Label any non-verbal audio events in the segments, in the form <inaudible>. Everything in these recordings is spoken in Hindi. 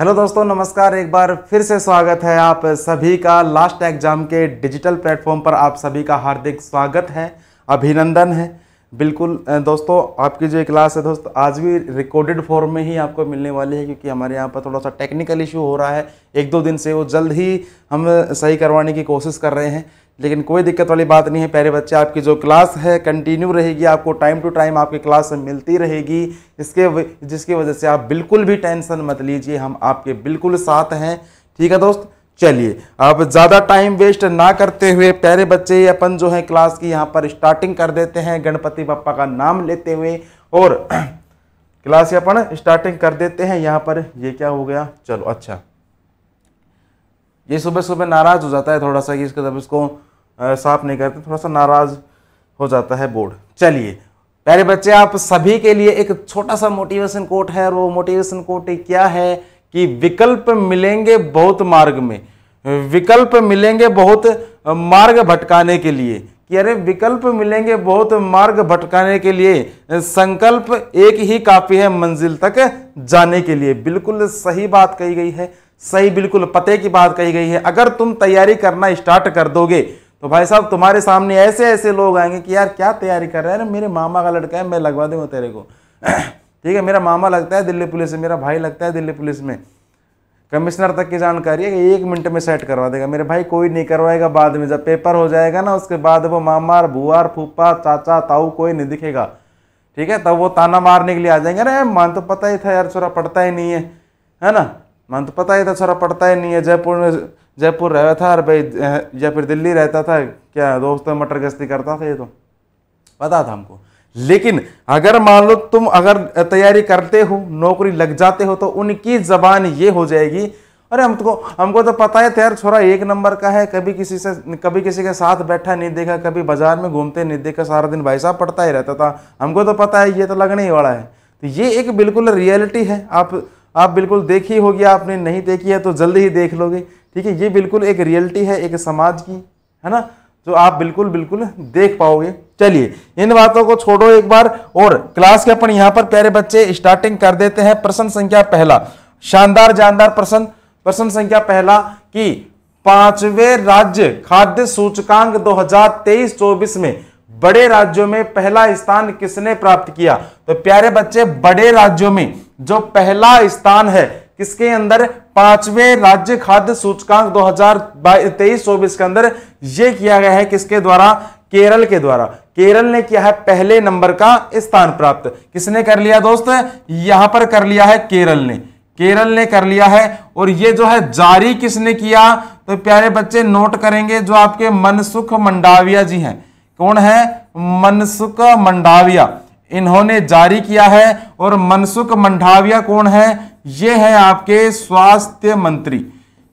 हेलो दोस्तों नमस्कार एक बार फिर से स्वागत है आप सभी का लास्ट एग्जाम के डिजिटल प्लेटफॉर्म पर आप सभी का हार्दिक स्वागत है अभिनंदन है बिल्कुल दोस्तों आपकी जो क्लास है दोस्तों आज भी रिकॉर्डेड फॉर्म में ही आपको मिलने वाली है क्योंकि हमारे यहाँ पर थोड़ा सा टेक्निकल इशू हो रहा है एक दो दिन से वो जल्द ही हम सही करवाने की कोशिश कर रहे हैं लेकिन कोई दिक्कत वाली बात नहीं है प्यारे बच्चे आपकी जो क्लास है कंटिन्यू रहेगी आपको टाइम टू टाइम आपकी क्लास मिलती रहेगी इसके जिसकी वजह से आप बिल्कुल भी टेंशन मत लीजिए हम आपके बिल्कुल साथ हैं ठीक है दोस्त चलिए अब ज़्यादा टाइम वेस्ट ना करते हुए प्यारे बच्चे अपन जो है क्लास की यहाँ पर स्टार्टिंग कर देते हैं गणपति बापा का नाम लेते हुए और क्लास <clears throat> अपन स्टार्टिंग कर देते हैं यहाँ पर ये क्या हो गया चलो अच्छा ये सुबह सुबह नाराज़ हो जाता है थोड़ा सा कि इसको जब इसको साफ नहीं करते थोड़ा सा नाराज़ हो जाता है बोर्ड चलिए प्यारे बच्चे आप सभी के लिए एक छोटा सा मोटिवेशन कोट है और वो मोटिवेशन कोट क्या है कि विकल्प मिलेंगे बहुत मार्ग में विकल्प मिलेंगे बहुत मार्ग भटकाने के लिए कि अरे विकल्प मिलेंगे बहुत मार्ग भटकाने के लिए संकल्प एक ही काफ़ी है मंजिल तक जाने के लिए बिल्कुल सही बात कही गई है सही बिल्कुल पते की बात कही गई है अगर तुम तैयारी करना स्टार्ट कर दोगे तो भाई साहब तुम्हारे सामने ऐसे ऐसे लोग आएंगे कि यार क्या तैयारी कर रहे हैं मेरे मामा का लड़का है मैं लगवा दूंगा तेरे को ठीक है मेरा मामा लगता है दिल्ली पुलिस में मेरा भाई लगता है दिल्ली पुलिस में कमिश्नर तक की जानकारी है कि एक मिनट में सेट करवा देगा मेरे भाई कोई नहीं करवाएगा बाद में जब पेपर हो जाएगा ना उसके बाद वो मामा भुआर फूफा चाचा ताऊ कोई नहीं दिखेगा ठीक है तब वो ताना मारने के लिए आ जाएंगे अरे मान तो पता ही था यार छोरा पढ़ता ही नहीं है है ना मान तो पता ही था छोरा पढ़ता ही नहीं है जयपुर में जयपुर रहता था अरे भाई या फिर दिल्ली रहता था क्या दोस्तों मटर गश्ती करता था ये तो पता था हमको लेकिन अगर मान लो तुम अगर तैयारी करते हो नौकरी लग जाते हो तो उनकी जबान ये हो जाएगी अरे हमको हमको तो पता है यार छोरा एक नंबर का है कभी किसी से कभी किसी के साथ बैठा नहीं देखा कभी बाजार में घूमते नहीं देखा सारा दिन भाई साहब पढ़ता ही रहता था हमको तो पता है ये तो लगने ही वाला है तो ये एक बिल्कुल रियलिटी है आप आप बिल्कुल देखी होगी आपने नहीं देखी है तो जल्दी ही देख लोगे ठीक है ये बिल्कुल एक रियलिटी है एक समाज की है ना जो आप बिल्कुल बिल्कुल देख पाओगे चलिए इन बातों को छोड़ो एक बार और क्लास के अपन यहां पर प्यारे बच्चे स्टार्टिंग कर देते हैं प्रश्न संख्या पहला शानदार जानदार प्रश्न प्रश्न संख्या पहला कि पांचवे राज्य खाद्य सूचकांक 2023-24 में बड़े राज्यों में पहला स्थान किसने प्राप्त किया तो प्यारे बच्चे बड़े राज्यों में जो पहला स्थान है किसके अंदर पांचवे राज्य खाद्य सूचकांक 2023-24 के अंदर यह किया गया है किसके द्वारा केरल के द्वारा केरल ने किया है पहले नंबर का स्थान प्राप्त किसने कर लिया दोस्त यहां पर कर लिया है केरल ने केरल ने कर लिया है और ये जो है जारी किसने किया तो प्यारे बच्चे नोट करेंगे जो आपके मनसुख मंडाविया जी हैं कौन है मनसुख मंडाविया इन्होंने जारी किया है और मनसुख मंडाविया कौन है ये है आपके स्वास्थ्य मंत्री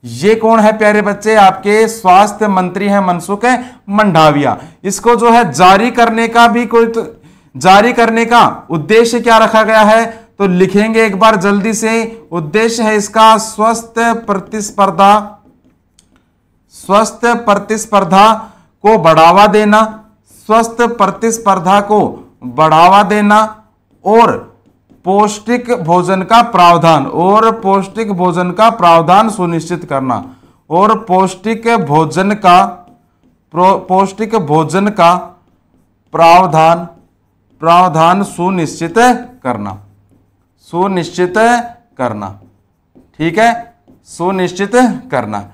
ये कौन है प्यारे बच्चे आपके स्वास्थ्य मंत्री हैं मनसुख है मंडाविया इसको जो है जारी करने का भी कोई तो, जारी करने का उद्देश्य क्या रखा गया है तो लिखेंगे एक बार जल्दी से उद्देश्य है इसका स्वस्थ प्रतिस्पर्धा स्वस्थ प्रतिस्पर्धा को बढ़ावा देना स्वस्थ प्रतिस्पर्धा को बढ़ावा देना और पौष्टिक भोजन का प्रावधान और पौष्टिक भोजन का प्रावधान सुनिश्चित करना और पौष्टिक भोजन का पौष्टिक भोजन का प्रावधान प्रावधान सुनिश्चित करना सुनिश्चित करना ठीक है सुनिश्चित करना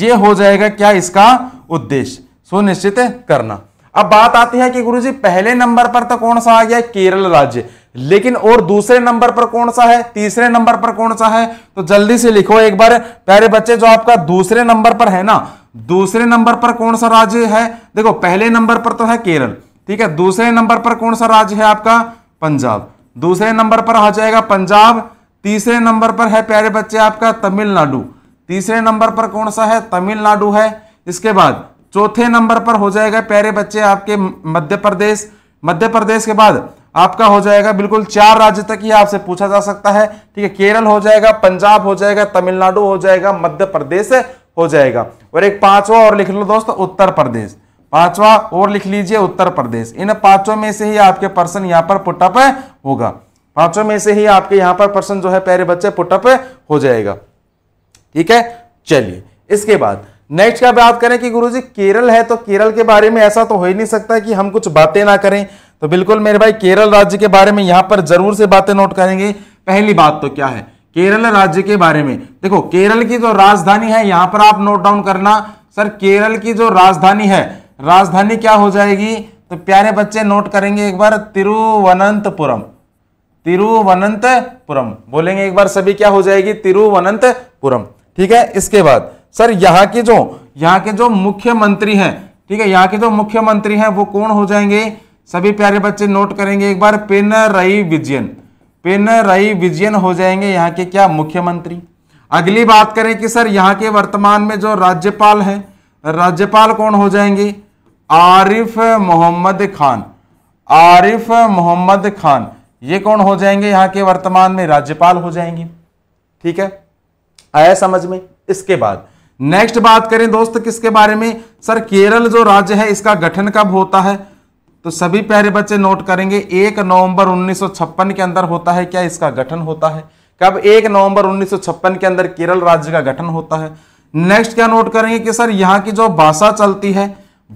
ये हो जाएगा क्या इसका उद्देश्य सुनिश्चित करना अब बात आती है कि गुरुजी पहले नंबर पर तो कौन सा आ गया केरल राज्य लेकिन और दूसरे नंबर पर कौन सा है तीसरे नंबर पर कौन सा है तो जल्दी से लिखो एक बार प्यारे बच्चे जो आपका दूसरे नंबर पर है ना दूसरे नंबर पर कौन सा राज्य है देखो पहले नंबर पर तो है केरल ठीक है दूसरे नंबर पर कौन सा राज्य है आपका पंजाब दूसरे नंबर पर आ जाएगा पंजाब तीसरे नंबर पर है प्यारे बच्चे आपका तमिलनाडु तीसरे नंबर पर कौन सा है तमिलनाडु है इसके बाद चौथे नंबर पर हो जाएगा प्यारे बच्चे आपके मध्य प्रदेश मध्य प्रदेश के बाद आपका हो जाएगा बिल्कुल चार राज्य तक ही आपसे पूछा जा सकता है ठीक है केरल हो जाएगा पंजाब हो जाएगा तमिलनाडु हो जाएगा मध्य प्रदेश हो जाएगा और एक पांचवा और लिख लो दोस्तों उत्तर प्रदेश पांचवा और लिख लीजिए उत्तर प्रदेश इन पांचों में से ही आपके पर्सन यहाँ पर पुटअप होगा पांचों में से ही आपके यहाँ पर पर्सन जो है प्यारे बच्चे पुटअप हो जाएगा ठीक है चलिए इसके बाद नेक्स्ट क्या बात करें कि गुरुजी केरल है तो केरल के बारे में ऐसा तो हो ही नहीं सकता कि हम कुछ बातें ना करें तो बिल्कुल मेरे भाई केरल राज्य के बारे में यहां पर जरूर से बातें नोट करेंगे पहली बात तो क्या है केरल राज्य के बारे में देखो केरल की जो राजधानी है यहां पर आप नोट डाउन करना सर केरल की जो राजधानी है राजधानी क्या हो जाएगी तो प्यारे बच्चे नोट करेंगे एक बार तिरुवनंतपुरम तिरुवनंतपुरम बोलेंगे एक बार सभी क्या हो जाएगी तिरुवनंतपुरम ठीक है इसके बाद सर यहाँ के जो यहाँ के जो मुख्यमंत्री हैं ठीक है यहाँ के जो मुख्यमंत्री हैं वो कौन हो जाएंगे सभी प्यारे बच्चे नोट करेंगे एक बार पिनरई विजयन पिनरई विजयन हो जाएंगे यहाँ के क्या मुख्यमंत्री अगली बात करें कि सर यहाँ के वर्तमान में जो राज्यपाल हैं राज्यपाल कौन हो जाएंगे आरिफ मोहम्मद खान आरिफ मोहम्मद खान ये कौन हो जाएंगे यहाँ के वर्तमान में राज्यपाल हो जाएंगे ठीक है आया समझ में इसके बाद नेक्स्ट बात करें दोस्त किसके बारे में सर केरल जो राज्य है इसका गठन कब होता है तो सभी प्यारे बच्चे नोट करेंगे एक नवंबर 1956 के अंदर होता है क्या इसका गठन होता है कब एक नवंबर 1956 के अंदर केरल राज्य का गठन होता है नेक्स्ट क्या नोट करेंगे कि सर यहाँ की जो भाषा चलती है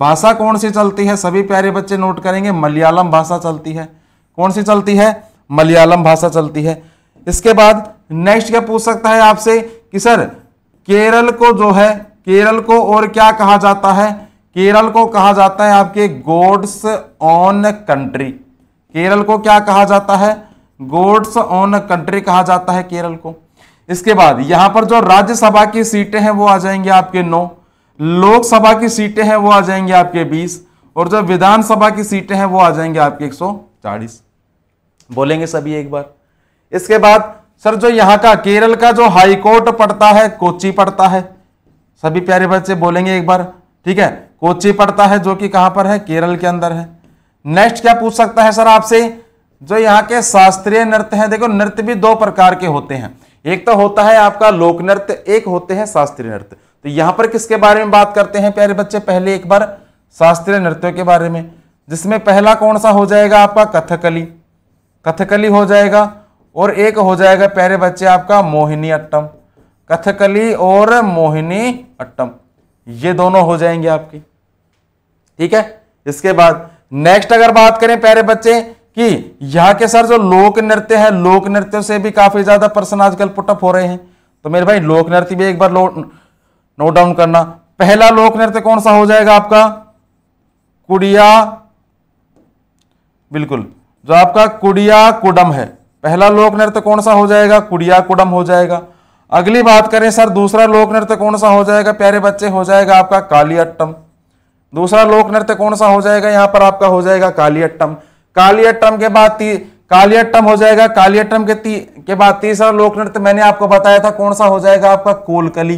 भाषा कौन सी चलती है सभी प्यारे बच्चे नोट करेंगे मलयालम भाषा चलती है कौन सी चलती है मलयालम भाषा चलती है इसके बाद नेक्स्ट क्या पूछ सकता है आपसे कि सर केरल को जो है केरल को और क्या कहा जाता है केरल को कहा जाता है आपके गोड्स ऑन कंट्री केरल को क्या कहा जाता है गोड्स ऑन कंट्री कहा जाता है केरल को इसके बाद यहां पर जो राज्यसभा की सीटें हैं वो आ जाएंगे आपके नौ लोकसभा की सीटें हैं वो आ जाएंगे आपके बीस और जो विधानसभा की सीटें हैं वो आ जाएंगे आपके एक सौ चालीस बोलेंगे सभी एक बार इसके बाद सर जो यहाँ का केरल का जो हाईकोर्ट पड़ता है कोची पड़ता है सभी प्यारे बच्चे बोलेंगे एक बार ठीक है कोची पड़ता है जो कि कहां पर है केरल के अंदर है नेक्स्ट क्या पूछ सकता है सर आपसे जो यहाँ के शास्त्रीय नृत्य हैं देखो नृत्य भी दो प्रकार के होते हैं एक तो होता है आपका लोक नृत्य एक होते हैं शास्त्रीय नृत्य तो यहां पर किसके बारे में बात करते हैं प्यारे बच्चे पहले एक बार शास्त्रीय नृत्यों के बारे में जिसमें पहला कौन सा हो जाएगा आपका कथकली कथकली हो जाएगा और एक हो जाएगा प्यारे बच्चे आपका मोहिनी अट्टम कथकली और मोहिनी अट्टम ये दोनों हो जाएंगे आपकी ठीक है इसके बाद नेक्स्ट अगर बात करें प्यारे बच्चे कि यहाँ के सर जो लोक नृत्य है लोक नृत्यों से भी काफी ज्यादा पर्सन आजकल पुटअप हो रहे हैं तो मेरे भाई लोक नृत्य भी एक बार नोट डाउन करना पहला लोक नृत्य कौन सा हो जाएगा आपका कुड़िया बिल्कुल जो आपका कुड़िया कुडम है पहला लोक नृत्य कौन सा हो जाएगा कुड़िया कुडम हो जाएगा अगली बात करें सर दूसरा लोक नृत्य कौन सा हो जाएगा प्यारे बच्चे हो जाएगा आपका कालियाट्टम दूसरा लोक नृत्य कौन सा हो जाएगा यहां पर आपका हो जाएगा कालियाट्टम कालियाट्टम के बाद कालियाट्टम हो जाएगा कालियाट्टम के ती, के बाद तीसरा लोक नृत्य मैंने आपको बताया था कौन सा हो जाएगा आपका कोलकली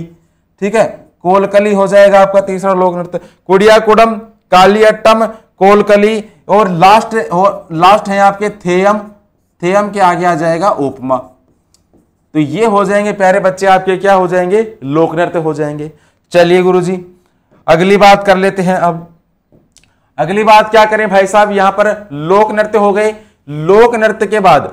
ठीक है कोलकली हो जाएगा आपका तीसरा लोक नृत्य कुडियाकुडम कालियाट्टम कोलकली और लास्ट और लास्ट है आपके थेयम थेयम के आगे आ जाएगा उपमा तो ये हो जाएंगे प्यारे बच्चे आपके क्या हो जाएंगे लोक नृत्य हो जाएंगे चलिए गुरुजी अगली बात कर लेते हैं अब अगली बात क्या करें भाई साहब यहां पर लोक नृत्य हो गए लोक नृत्य के बाद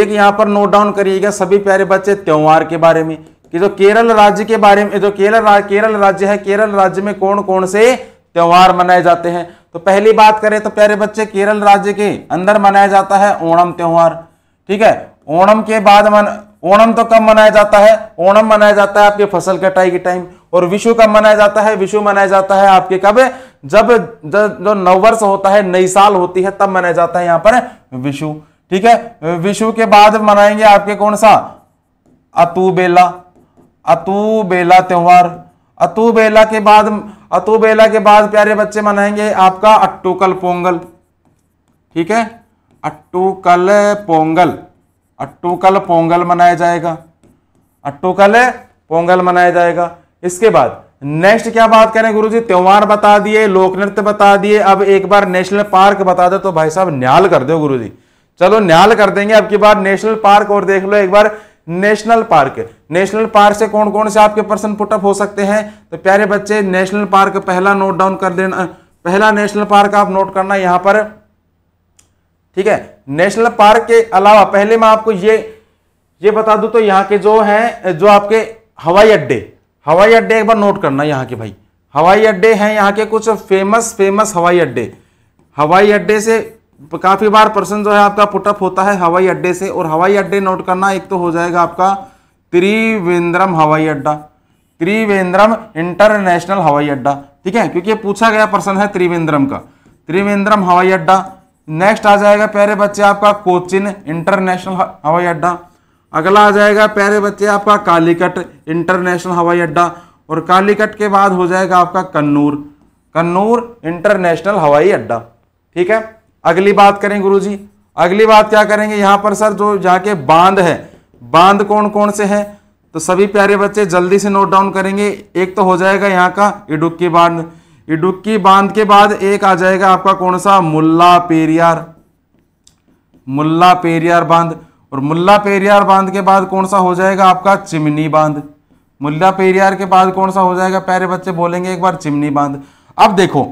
एक यहां पर नोट डाउन करिएगा सभी प्यारे बच्चे त्योहार के बारे में कि जो केरल राज्य के बारे में जो केरल रा, केरल राज्य है केरल राज्य में कौन कौन से त्यौहार मनाए जाते हैं तो पहली बात करें तो प्यारे बच्चे केरल राज्य के अंदर मनाया जाता है ओणम त्यौहार ठीक है ओणम के बाद मन ओणम तो कब मनाया जाता है ओणम मनाया जाता है आपके फसल कटाई के टाइम और विशु कब मनाया जाता है विशु मनाया जाता है आपके कब जब जो नववर्ष होता है नई साल होती है तब मनाया जाता है यहां पर विशु ठीक है विशु के बाद मनाएंगे आपके कौन सा अतुबेला अतुबेला त्यौहार अतुबेला के बाद अतुबेला के बाद प्यारे बच्चे मनाएंगे आपका अट्टूकल पोंगल ठीक है अट्टूकल पोंगल अट्टू कल पोंगल मनाया जाएगा अट्टू कल पोंगल मनाया जाएगा इसके बाद नेक्स्ट क्या बात करें गुरु जी त्योहार बता दिए लोक नृत्य बता दिए अब एक बार नेशनल पार्क बता दो तो भाई साहब न्याल कर दो गुरु जी चलो न्याल कर देंगे अब की बार नेशनल पार्क और देख लो एक बार नेशनल पार्क नेशनल पार्क से कौन कौन से आपके पर्सन पुटअप हो सकते हैं तो प्यारे बच्चे नेशनल पार्क पहला नोट डाउन कर देना पहला नेशनल पार्क आप नोट करना यहां पर ठीक है नेशनल पार्क के अलावा पहले मैं आपको ये ये बता दूं तो यहाँ के जो हैं जो आपके हवाई अड्डे हवाई अड्डे एक बार नोट करना यहाँ के भाई हवाई अड्डे हैं यहाँ के कुछ फेमस फेमस हवाई अड्डे हवाई अड्डे से काफ़ी बार प्रश्न जो है आपका पुटअप होता है हवाई अड्डे से और हवाई अड्डे नोट करना एक तो हो जाएगा आपका त्रिवेंद्रम हवाई अड्डा त्रिवेंद्रम इंटरनेशनल हवाई अड्डा ठीक है क्योंकि पूछा गया प्रश्न है त्रिवेंद्रम का त्रिवेंद्रम हवाई अड्डा नेक्स्ट आ जाएगा प्यारे बच्चे आपका कोचिन इंटरनेशनल हवाई अड्डा अगला आ जाएगा प्यारे बच्चे आपका कालीकट इंटरनेशनल हवाई अड्डा और कालीकट के बाद हो जाएगा आपका कन्नूर कन्नूर इंटरनेशनल हवाई अड्डा ठीक है अगली बात करें गुरुजी अगली बात क्या करेंगे यहाँ पर सर जो यहाँ के बांध है बांध कौन कौन से हैं तो सभी प्यारे बच्चे जल्दी से नोट डाउन करेंगे एक तो हो जाएगा यहाँ का इडुक्की बांध इडुक्की बांध के बाद एक आ जाएगा आपका कौन सा मुल्ला पेरियार मुल्ला पेरियार बांध और मुल्ला पेरियार बांध के बाद कौन सा हो जाएगा आपका चिमनी बांध मुल्ला पेरियार के बाद कौन सा हो जाएगा प्यारे बच्चे बोलेंगे एक बार चिमनी बांध अब देखो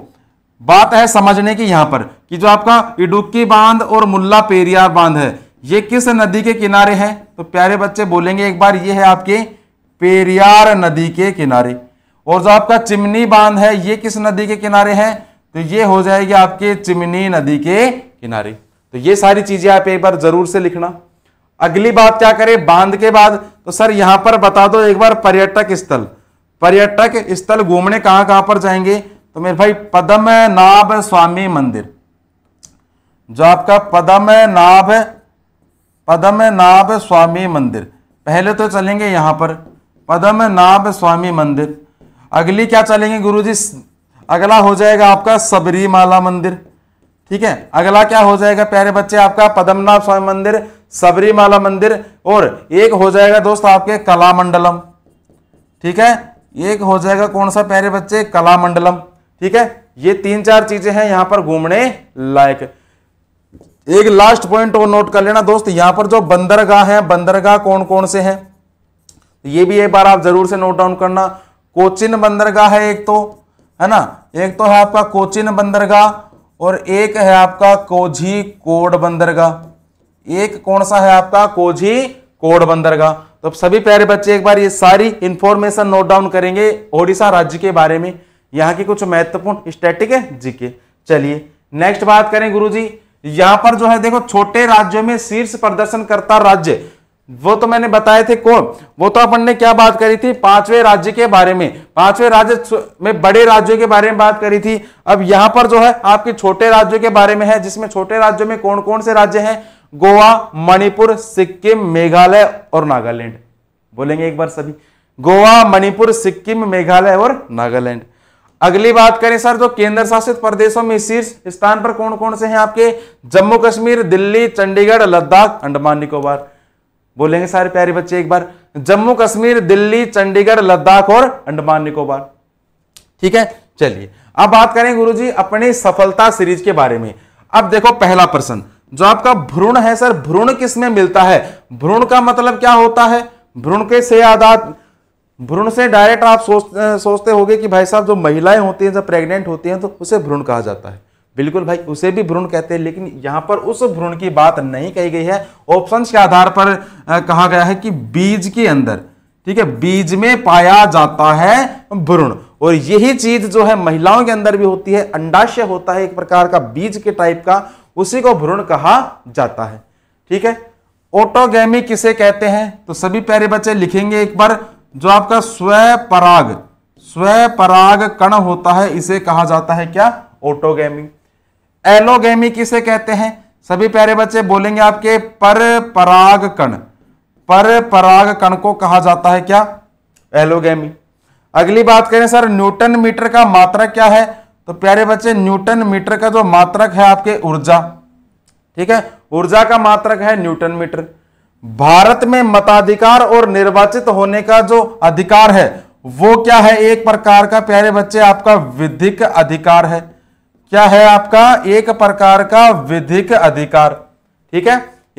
बात है समझने की यहां पर कि जो आपका इडुक्की बांध और मुल्ला पेरियार बांध है ये किस नदी के किनारे है तो प्यारे बच्चे बोलेंगे एक बार ये है आपके पेरियार नदी के किनारे और जो आपका चिमनी बांध है ये किस नदी के किनारे है तो ये हो जाएगी आपके चिमनी नदी के किनारे तो ये सारी चीजें आप एक बार जरूर से लिखना अगली बात क्या करें बांध के बाद तो सर यहां पर बता दो एक बार पर्यटक स्थल पर्यटक स्थल घूमने कहां कहां पर जाएंगे तो मेरे भाई पदम नाभ स्वामी मंदिर जो आपका पदम नाभ पदम नाभ स्वामी मंदिर पहले तो चलेंगे यहां पर पदम नाभ स्वामी मंदिर अगली क्या चलेंगे गुरुजी अगला हो जाएगा आपका सबरीमाला मंदिर ठीक है अगला क्या हो जाएगा प्यारे बच्चे आपका पद्मनाभ स्वामी मंदिर सबरीमाला मंदिर और एक हो जाएगा दोस्त आपके कलामंडलम ठीक है एक हो जाएगा कौन सा प्यारे बच्चे कलामंडलम ठीक है ये तीन चार चीजें हैं यहां पर घूमने लायक एक लास्ट पॉइंट और नोट कर लेना दोस्त यहां पर जो बंदरगाह है बंदरगाह कौन कौन से हैं ये भी एक बार आप जरूर से नोट डाउन करना कोचिन बंदरगाह है एक तो है ना एक तो है आपका कोचिन बंदरगाह और एक है आपका कोझी कोड बंदरगाह एक कौन सा है आपका कोझी कोड बंदरगाह तो सभी प्यारे बच्चे एक बार ये सारी इंफॉर्मेशन नोट डाउन करेंगे ओडिशा राज्य के बारे में यहाँ की कुछ महत्वपूर्ण स्टैटिक है जीके चलिए नेक्स्ट बात करें गुरुजी यहां पर जो है देखो छोटे राज्यों में शीर्ष प्रदर्शन करता राज्य वो तो मैंने बताए थे कौन वो तो अपन ने क्या बात करी थी पांचवें राज्य के बारे में पांचवें राज्य में बड़े राज्यों के बारे में बात करी थी अब यहां पर जो है आपके छोटे राज्यों के बारे में है जिसमें छोटे राज्यों में कौन कौन से राज्य हैं गोवा मणिपुर सिक्किम मेघालय और नागालैंड बोलेंगे एक बार सभी गोवा मणिपुर सिक्किम मेघालय और नागालैंड अगली बात करें सर जो तो केंद्र शासित प्रदेशों में शीर्ष स्थान पर कौन कौन से हैं आपके जम्मू कश्मीर दिल्ली चंडीगढ़ लद्दाख अंडमान निकोबार बोलेंगे सारे प्यारे बच्चे एक बार जम्मू कश्मीर दिल्ली चंडीगढ़ लद्दाख और अंडमान निकोबार ठीक है चलिए अब बात करें जी अपनी सफलता सीरीज के बारे में अब देखो पहला प्रश्न जो आपका भ्रूण है सर भ्रूण किस में मिलता है भ्रूण का मतलब क्या होता है भ्रूण के से आदात भ्रूण से डायरेक्ट आप सोच सोचते होगे कि भाई साहब जो महिलाएं होती हैं जब प्रेग्नेंट होती हैं तो उसे भ्रूण कहा जाता है बिल्कुल भाई उसे भी भ्रूण कहते हैं लेकिन यहाँ पर उस भ्रूण की बात नहीं कही गई है ऑप्शन के आधार पर कहा गया है कि बीज के अंदर ठीक है बीज में पाया जाता है भ्रूण और यही चीज जो है महिलाओं के अंदर भी होती है अंडाशय होता है एक प्रकार का बीज के टाइप का उसी को भ्रूण कहा जाता है ठीक है ऑटोगेमी किसे कहते हैं तो सभी प्यारे बच्चे लिखेंगे एक बार जो आपका स्वपराग स्वपराग कण होता है इसे कहा जाता है क्या ऑटोगेमी एलोगेमी किसे कहते हैं सभी प्यारे बच्चे बोलेंगे आपके पर पराग कण पर पराग कण को कहा जाता है क्या एलोगेमी अगली बात करें सर न्यूटन मीटर का मात्रक क्या है तो प्यारे बच्चे न्यूटन मीटर का जो मात्रक है आपके ऊर्जा ठीक है ऊर्जा का मात्रक है न्यूटन मीटर भारत में मताधिकार और निर्वाचित होने का जो अधिकार है वो क्या है एक प्रकार का प्यारे बच्चे आपका विधिक अधिकार है क्या है आपका एक प्रकार का विधिक अधिकार ठीक है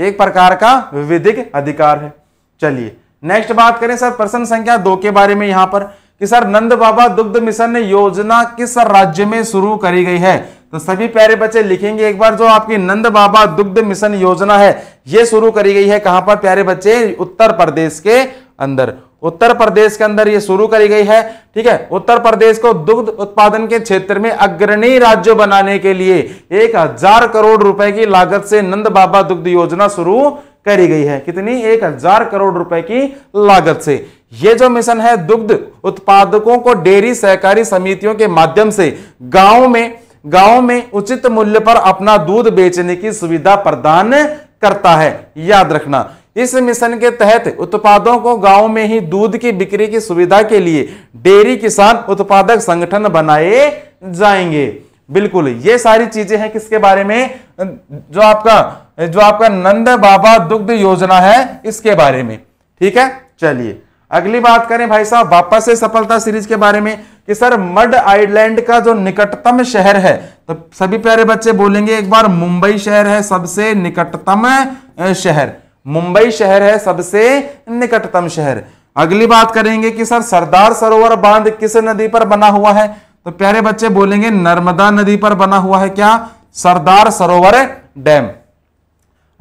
एक प्रकार का विधिक अधिकार है चलिए नेक्स्ट बात करें सर प्रश्न संख्या दो के बारे में यहां पर कि सर नंद बाबा दुग्ध मिशन योजना किस राज्य में शुरू करी गई है तो सभी प्यारे बच्चे लिखेंगे एक बार जो आपकी नंद बाबा दुग्ध मिशन योजना है ये शुरू करी गई है कहां पर प्यारे बच्चे उत्तर प्रदेश के अंदर उत्तर प्रदेश के अंदर ये शुरू करी गई है ठीक है उत्तर प्रदेश को दुग्ध उत्पादन के क्षेत्र में अग्रणी राज्य बनाने के लिए एक हजार करोड़ रुपए की लागत से नंद बाबा दुग्ध योजना शुरू करी गई है कितनी एक हजार करोड़ रुपए की लागत से ये जो मिशन है दुग्ध उत्पादकों को डेयरी सहकारी समितियों के माध्यम से गांव में गांव में उचित मूल्य पर अपना दूध बेचने की सुविधा प्रदान करता है याद रखना इस मिशन के तहत उत्पादों को गांव में ही दूध की बिक्री की सुविधा के लिए डेयरी किसान उत्पादक संगठन बनाए जाएंगे बिल्कुल ये सारी चीजें हैं किसके बारे में जो आपका जो आपका नंद बाबा दुग्ध योजना है इसके बारे में ठीक है चलिए अगली बात करें भाई साहब वापस से सफलता सीरीज के बारे में कि सर मड आइलैंड का जो निकटतम शहर है तो सभी प्यारे बच्चे बोलेंगे एक बार मुंबई शहर है सबसे निकटतम शहर मुंबई शहर है सबसे निकटतम शहर अगली बात करेंगे कि सर सरदार सरोवर बांध किस नदी पर बना हुआ है तो प्यारे बच्चे बोलेंगे नर्मदा नदी पर बना हुआ है क्या सरदार सरोवर डैम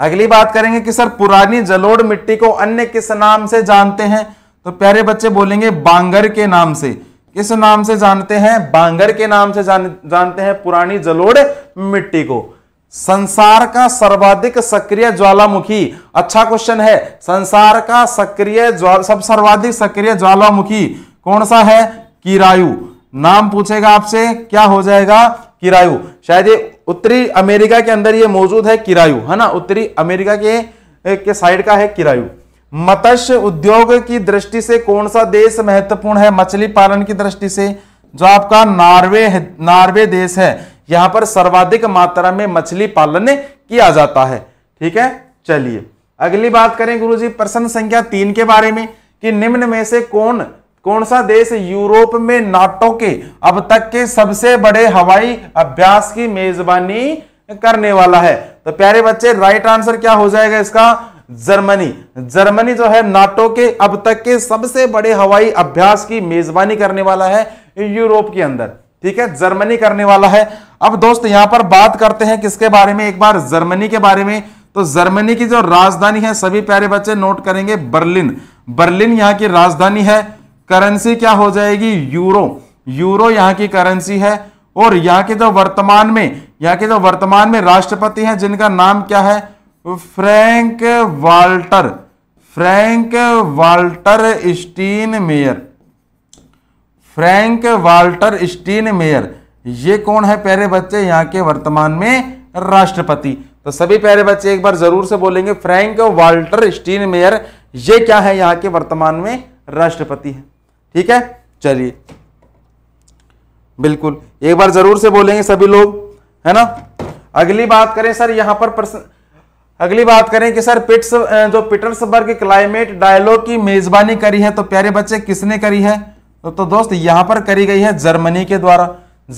अगली बात करेंगे कि सर पुरानी जलोड़ मिट्टी को अन्य किस नाम से जानते हैं तो प्यारे बच्चे बोलेंगे बांगर के नाम से किस नाम से जानते हैं बांगर के नाम से जान, जानते हैं पुरानी जलोड़ मिट्टी को संसार का सर्वाधिक सक्रिय ज्वालामुखी अच्छा क्वेश्चन है संसार का सक्रिय सब सर्वाधिक सक्रिय ज्वालामुखी कौन सा है किरायु नाम पूछेगा आपसे क्या हो जाएगा किरायु शायद ये उत्तरी अमेरिका के अंदर ये मौजूद है किरायु है ना उत्तरी अमेरिका के के साइड का है किरायु मत्स्य उद्योग की दृष्टि से कौन सा देश महत्वपूर्ण है मछली पालन की दृष्टि से जो आपका नॉर्वे नॉर्वे देश है यहाँ पर सर्वाधिक मात्रा में मछली पालन किया जाता है ठीक है चलिए अगली बात करें गुरुजी प्रश्न संख्या तीन के बारे में कि निम्न में से कौन कौन सा देश यूरोप में नाटो के अब तक के सबसे बड़े हवाई अभ्यास की मेजबानी करने वाला है तो प्यारे बच्चे राइट आंसर क्या हो जाएगा इसका जर्मनी जर्मनी जो है नाटो के अब तक के सबसे बड़े हवाई अभ्यास की मेजबानी करने वाला है यूरोप के अंदर ठीक है जर्मनी करने वाला है अब दोस्त यहां पर बात करते हैं किसके बारे में एक बार जर्मनी के बारे में तो जर्मनी की जो राजधानी है सभी प्यारे बच्चे नोट करेंगे बर्लिन बर्लिन यहां की राजधानी है करेंसी क्या हो जाएगी यूरो यूरो यहां की करेंसी है और यहाँ के जो वर्तमान में यहाँ के जो वर्तमान में राष्ट्रपति हैं जिनका नाम क्या है Frank Walter Frank Walter Steinmeier Frank Walter Steinmeier ये कौन है प्यारे बच्चे यहाँ के वर्तमान में राष्ट्रपति तो सभी प्यारे बच्चे एक बार जरूर से बोलेंगे फ्रैंक वाल्टर स्टीन मेयर ये क्या है यहाँ के वर्तमान में राष्ट्रपति है ठीक है चलिए बिल्कुल एक बार जरूर से बोलेंगे सभी लोग है ना अगली बात करें सर यहाँ पर प्रश्न अगली बात करें कि सर पिट्स जो पिटर्सबर्ग क्लाइमेट डायलॉग की मेजबानी करी है तो प्यारे बच्चे किसने करी है तो, तो दोस्त यहां पर करी गई है जर्मनी के द्वारा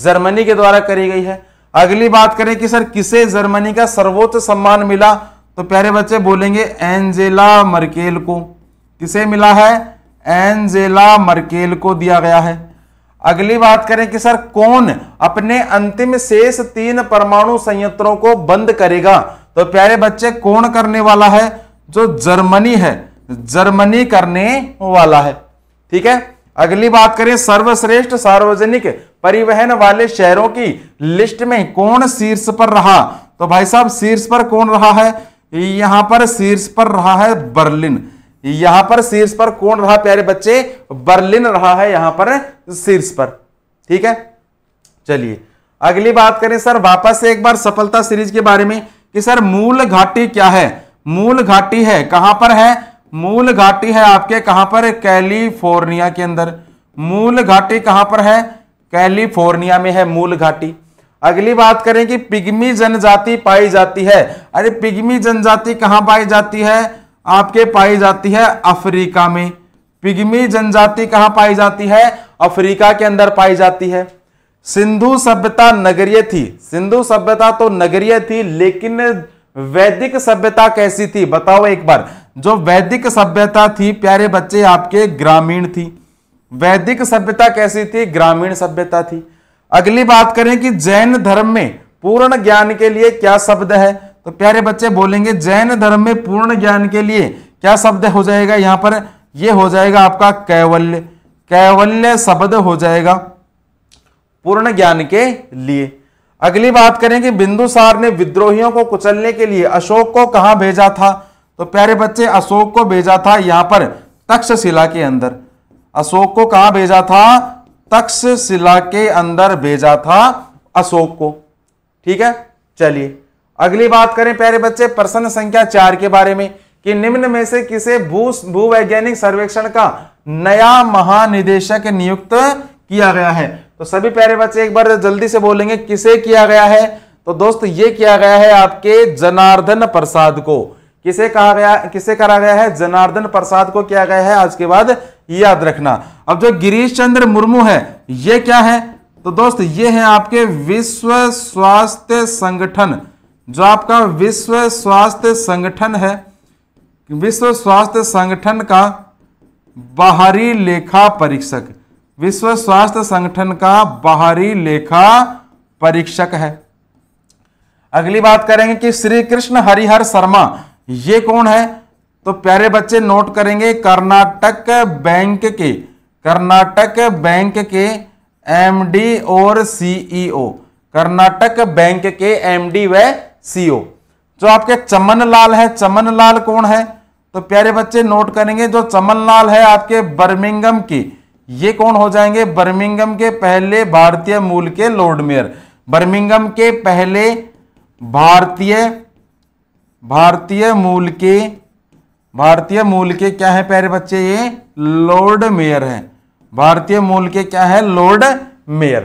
जर्मनी के द्वारा करी गई है अगली बात करें कि सर किसे जर्मनी का सर्वोच्च सम्मान मिला तो प्यारे बच्चे बोलेंगे एंजेला मर्केल को किसे मिला है एंजेला मर्केल को दिया गया है अगली बात करें कि सर कौन अपने अंतिम शेष तीन परमाणु संयंत्रों को बंद करेगा तो प्यारे बच्चे कौन करने वाला है जो जर्मनी है जर्मनी करने वाला है ठीक है अगली बात करें सर्वश्रेष्ठ सार्वजनिक परिवहन वाले शहरों की लिस्ट में कौन शीर्ष पर रहा तो भाई साहब शीर्ष पर कौन रहा है यहां पर शीर्ष पर रहा है बर्लिन यहां पर शीर्ष पर कौन रहा प्यारे बच्चे बर्लिन रहा है यहां पर शीर्ष पर ठीक है चलिए अगली बात करें सर वापस से एक बार सफलता सीरीज के बारे में कि सर मूल घाटी क्या है मूल घाटी है कहां पर है मूल घाटी है आपके कहां पर कैलिफोर्निया के अंदर मूल घाटी कहां पर है कैलिफोर्निया में है मूल घाटी अगली बात करें कि पिग्मी जनजाति पाई जाती है अरे पिग्मी जनजाति कहां पाई जाती है आपके पाई जाती है अफ्रीका में पिग्मी जनजाति कहां पाई जाती है अफ्रीका के अंदर पाई जाती है सिंधु सभ्यता नगरीय थी सिंधु सभ्यता तो नगरीय थी लेकिन वैदिक सभ्यता कैसी थी बताओ एक बार जो वैदिक सभ्यता थी प्यारे बच्चे आपके ग्रामीण थी वैदिक सभ्यता कैसी थी ग्रामीण सभ्यता थी अगली बात करें कि जैन धर्म में पूर्ण ज्ञान के लिए क्या शब्द है तो प्यारे बच्चे बोलेंगे जैन धर्म में पूर्ण ज्ञान के लिए क्या शब्द हो जाएगा यहां पर यह हो जाएगा आपका कैवल्य कैवल्य शब्द हो जाएगा पूर्ण ज्ञान के लिए अगली बात करें कि बिंदुसार ने विद्रोहियों को कुचलने के लिए अशोक को कहां भेजा था तो प्यारे बच्चे अशोक को भेजा था यहां पर तक्षशिला के अंदर अशोक को कहा भेजा था तक्षशिला के अंदर भेजा था अशोक को ठीक है चलिए अगली बात करें प्यारे बच्चे प्रश्न संख्या चार के बारे में कि निम्न में से किसे भू भूवैज्ञानिक सर्वेक्षण का नया महानिदेशक नियुक्त किया गया है तो सभी प्यारे बच्चे एक बार जल्दी से बोलेंगे किसे किया गया है तो दोस्त ये किया गया है आपके जनार्दन प्रसाद को किसे कहा गया किसे करा गया है जनार्दन प्रसाद को किया गया है आज के बाद याद रखना अब जो गिरीश चंद्र मुर्मू है ये क्या है तो दोस्त ये है आपके विश्व स्वास्थ्य संगठन जो आपका विश्व स्वास्थ्य संगठन है विश्व स्वास्थ्य संगठन का बाहरी लेखा परीक्षक विश्व स्वास्थ्य संगठन का बाहरी लेखा परीक्षक है अगली बात करेंगे कि श्री कृष्ण हरिहर शर्मा ये कौन है तो प्यारे बच्चे नोट करेंगे कर्नाटक बैंक के कर्नाटक बैंक के एमडी और सीईओ e कर्नाटक बैंक के एमडी व सीईओ e जो आपके चमन लाल है चमन लाल कौन है तो प्यारे बच्चे नोट करेंगे जो चमन लाल है आपके बर्मिंगम की ये कौन हो जाएंगे बर्मिंगम के पहले भारतीय मूल के लॉर्ड मेयर बर्मिंगम के पहले भारतीय भारतीय मूल के भारतीय मूल के क्या है प्यारे बच्चे ये लॉर्ड मेयर है भारतीय मूल के क्या है लॉर्ड मेयर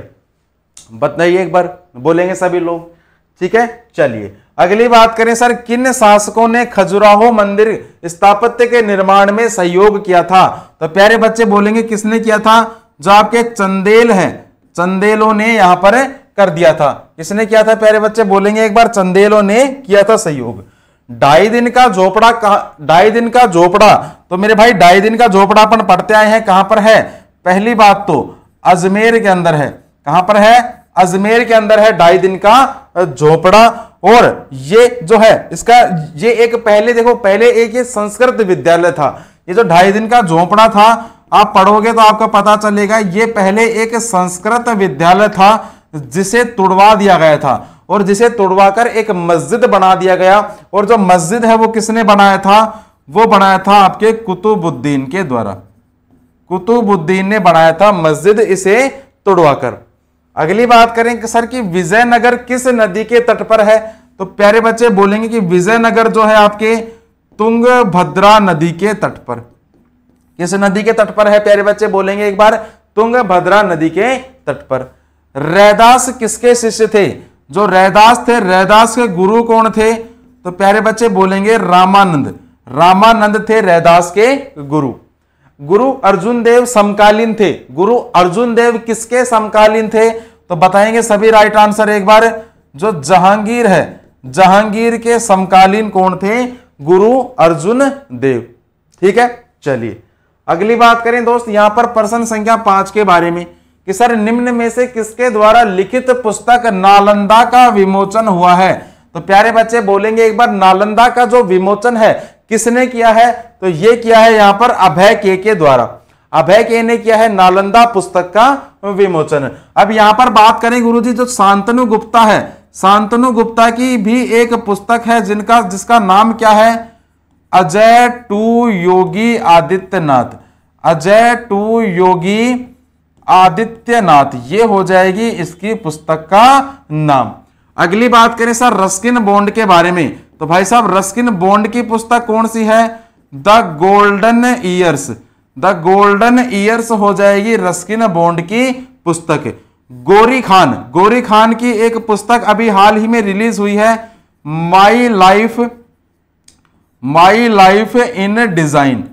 बताइए एक बार बोलेंगे सभी लोग ठीक है चलिए अगली बात करें सर किन शासकों ने खजुराहो मंदिर स्थापत्य के निर्माण में सहयोग किया था तो प्यारे बच्चे बोलेंगे किसने किया था जो आपके चंदेल हैं चंदेलों ने यहां पर कर दिया था किसने किया था प्यारे बच्चे बोलेंगे एक बार चंदेलों ने किया था सहयोग ढाई दिन का झोपड़ा कहा ढाई दिन का झोपड़ा तो मेरे भाई ढाई दिन का झोपड़ा अपन पढ़ते आए हैं कहां पर है पहली बात तो अजमेर के अंदर है कहां पर है अजमेर के अंदर है ढाई दिन का झोपड़ा और ये जो है इसका ये एक पहले देखो पहले एक ये संस्कृत विद्यालय था ये जो ढाई दिन का झोपड़ा था आप पढ़ोगे तो आपको पता चलेगा ये पहले एक संस्कृत विद्यालय था जिसे तुड़वा दिया गया था और जिसे तोड़वाकर एक मस्जिद बना दिया गया और जो मस्जिद है वो किसने बनाया था वो बनाया था आपके कुतुबुद्दीन के द्वारा कुतुबुद्दीन ने बनाया था मस्जिद इसे तोड़वाकर अगली बात करें कि सर कि विजयनगर किस नदी के तट पर है तो प्यारे बच्चे बोलेंगे कि विजयनगर जो है आपके तुंग भद्रा नदी के तट पर किस नदी के तट पर है प्यारे बच्चे बोलेंगे एक बार तुंग भद्रा नदी के तट पर रैदास किसके शिष्य थे जो रैदास थे रैदास के गुरु कौन थे तो प्यारे बच्चे बोलेंगे रामानंद रामानंद थे रैदास के गुरु गुरु अर्जुन देव समकालीन थे गुरु अर्जुन देव किसके समकालीन थे तो बताएंगे सभी राइट आंसर एक बार जो जहांगीर है जहांगीर के समकालीन कौन थे गुरु अर्जुन देव ठीक है चलिए अगली बात करें दोस्त यहां पर प्रश्न संख्या पांच के बारे में कि सर निम्न में से किसके द्वारा लिखित पुस्तक नालंदा का विमोचन हुआ है तो प्यारे बच्चे बोलेंगे एक बार नालंदा का जो विमोचन है किसने किया है तो ये किया है यहां पर अभय के के द्वारा अभय के ने किया है नालंदा पुस्तक का विमोचन अब यहां पर बात करें जी जो शांतनु गुप्ता है शांतनु गुप्ता की भी एक पुस्तक है जिनका जिसका नाम क्या है अजय टू योगी आदित्यनाथ अजय टू योगी आदित्यनाथ ये हो जाएगी इसकी पुस्तक का नाम अगली बात करें सर रस्किन बॉन्ड के बारे में तो भाई साहब रस्किन बॉन्ड की पुस्तक कौन सी है the golden years the golden years हो जाएगी रस्किन बॉन्ड की पुस्तक गोरी खान गोरी खान की एक पुस्तक अभी हाल ही में रिलीज हुई है my life my life in design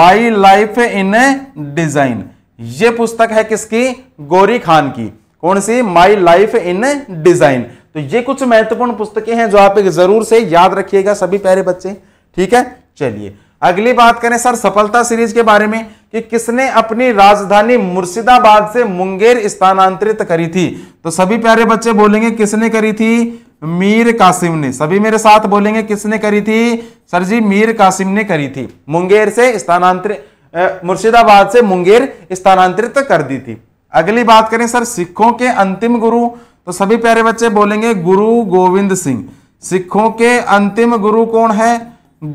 my life in design ये पुस्तक है किसकी गौरी खान की कौन सी माई लाइफ इन डिजाइन तो ये कुछ महत्वपूर्ण पुस्तकें हैं जो आप एक जरूर से याद रखिएगा सभी प्यारे बच्चे ठीक है चलिए अगली बात करें सर सफलता सीरीज के बारे में कि किसने अपनी राजधानी मुर्शिदाबाद से मुंगेर स्थानांतरित करी थी तो सभी प्यारे बच्चे बोलेंगे किसने करी थी मीर कासिम ने सभी मेरे साथ बोलेंगे किसने करी थी सर जी मीर कासिम ने करी थी मुंगेर से स्थानांतरित मुर्शिदाबाद से मुंगेर स्थानांतरित कर दी थी अगली बात करें सर सिखों के अंतिम गुरु तो सभी प्यारे बच्चे बोलेंगे गुरु गोविंद सिंह सिखों के अंतिम गुरु कौन है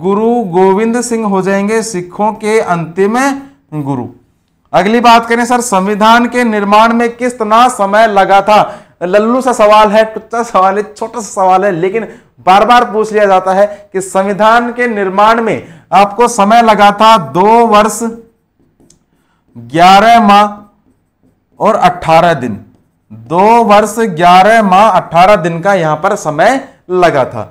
गुरु गोविंद सिंह हो जाएंगे सिखों के अंतिम गुरु अगली बात करें सर संविधान के निर्माण में किस तरह समय लगा था लल्लू सा सवाल है टुच्चा सवाल है छोटा सा सवाल है लेकिन बार बार पूछ लिया जाता है कि संविधान के निर्माण में आपको समय लगा था दो वर्ष ग्यारह माह और अट्ठारह दिन दो वर्ष ग्यारह माह अट्ठारह दिन का यहां पर समय लगा था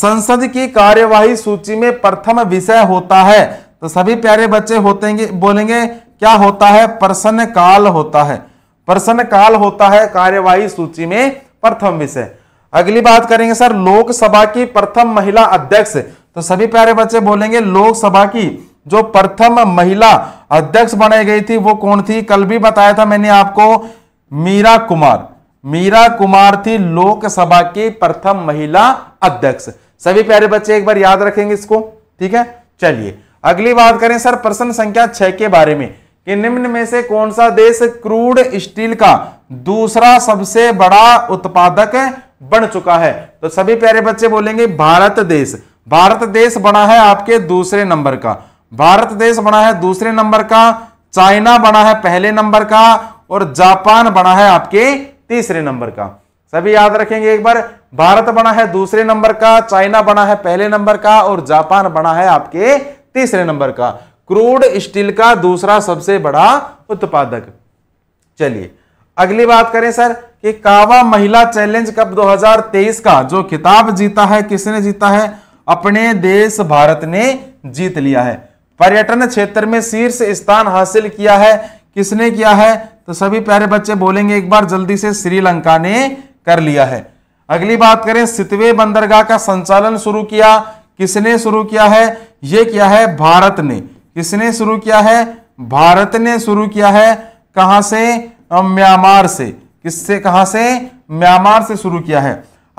संसद की कार्यवाही सूची में प्रथम विषय होता है तो सभी प्यारे बच्चे होते बोलेंगे क्या होता है प्रसन्न काल होता है प्रश्न काल होता है कार्यवाही सूची में प्रथम विषय अगली बात करेंगे सर लोकसभा की प्रथम महिला अध्यक्ष तो सभी प्यारे बच्चे बोलेंगे लोकसभा की जो प्रथम महिला अध्यक्ष बनाई गई थी वो कौन थी कल भी बताया था मैंने आपको मीरा कुमार मीरा कुमार थी लोकसभा की प्रथम महिला अध्यक्ष सभी प्यारे बच्चे एक बार याद रखेंगे इसको ठीक है चलिए अगली बात करें सर प्रश्न संख्या छह के बारे में कि निम्न में से कौन सा देश क्रूड स्टील का दूसरा सबसे बड़ा उत्पादक बन चुका है तो सभी प्यारे बच्चे बोलेंगे भारत देश भारत देश बना है आपके दूसरे नंबर का भारत देश बना है दूसरे नंबर का चाइना बना है पहले नंबर का और जापान बना है आपके तीसरे नंबर का सभी याद रखेंगे एक बार भारत बना है दूसरे नंबर का चाइना बना है पहले नंबर का और जापान बना है आपके तीसरे नंबर का क्रूड स्टील का दूसरा सबसे बड़ा उत्पादक चलिए अगली बात करें सर कि कावा महिला चैलेंज कप 2023 का जो खिताब जीता है किसने जीता है अपने देश भारत ने जीत लिया है पर्यटन क्षेत्र में शीर्ष स्थान हासिल किया है किसने किया है तो सभी प्यारे बच्चे बोलेंगे एक बार जल्दी से श्रीलंका ने कर लिया है अगली बात करें सितवे बंदरगाह का संचालन शुरू किया किसने शुरू किया है यह किया है भारत ने किसने शुरू किया है भारत ने शुरू किया है कहां से म्यांमार से किससे कहाँ से म्यांमार से शुरू किया है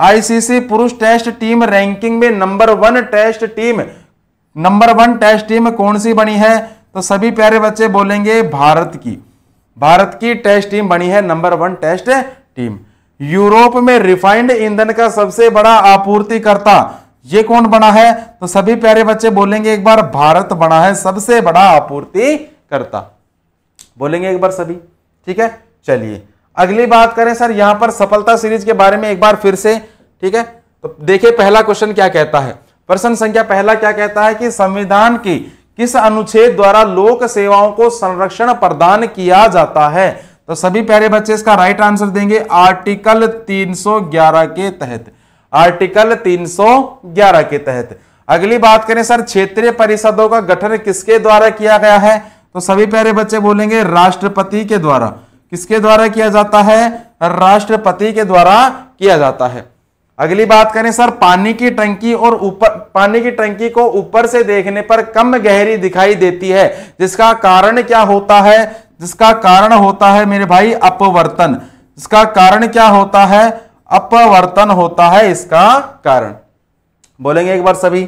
आईसीसी पुरुष टेस्ट टीम रैंकिंग में number one test team number one test team कौन सी बनी है तो सभी प्यारे बच्चे बोलेंगे भारत की भारत की टेस्ट टीम बनी है number one test team Europe में रिफाइंड ईंधन का सबसे बड़ा आपूर्तिकर्ता ये कौन बना है तो सभी प्यारे बच्चे बोलेंगे एक बार भारत बना है सबसे बड़ा आपूर्ति करता बोलेंगे एक बार सभी ठीक है चलिए अगली बात करें सर यहां पर सफलता सीरीज के बारे में एक बार फिर से ठीक है तो देखिए पहला क्वेश्चन क्या कहता है प्रश्न संख्या पहला क्या कहता है कि संविधान की किस अनुच्छेद द्वारा लोक सेवाओं को संरक्षण प्रदान किया जाता है तो सभी प्यारे बच्चे इसका राइट आंसर देंगे आर्टिकल 311 के तहत आर्टिकल 311 के तहत अगली बात करें सर क्षेत्रीय परिषदों का गठन किसके द्वारा किया गया है तो सभी प्यारे बच्चे बोलेंगे राष्ट्रपति के द्वारा किसके द्वारा किया जाता है राष्ट्रपति के द्वारा किया जाता है अगली बात करें सर पानी की टंकी और ऊपर पानी की टंकी को ऊपर से देखने पर कम गहरी दिखाई देती है जिसका कारण क्या होता है जिसका कारण होता है मेरे भाई अपवर्तन जिसका कारण क्या होता है अपवर्तन होता है इसका कारण बोलेंगे एक बार सभी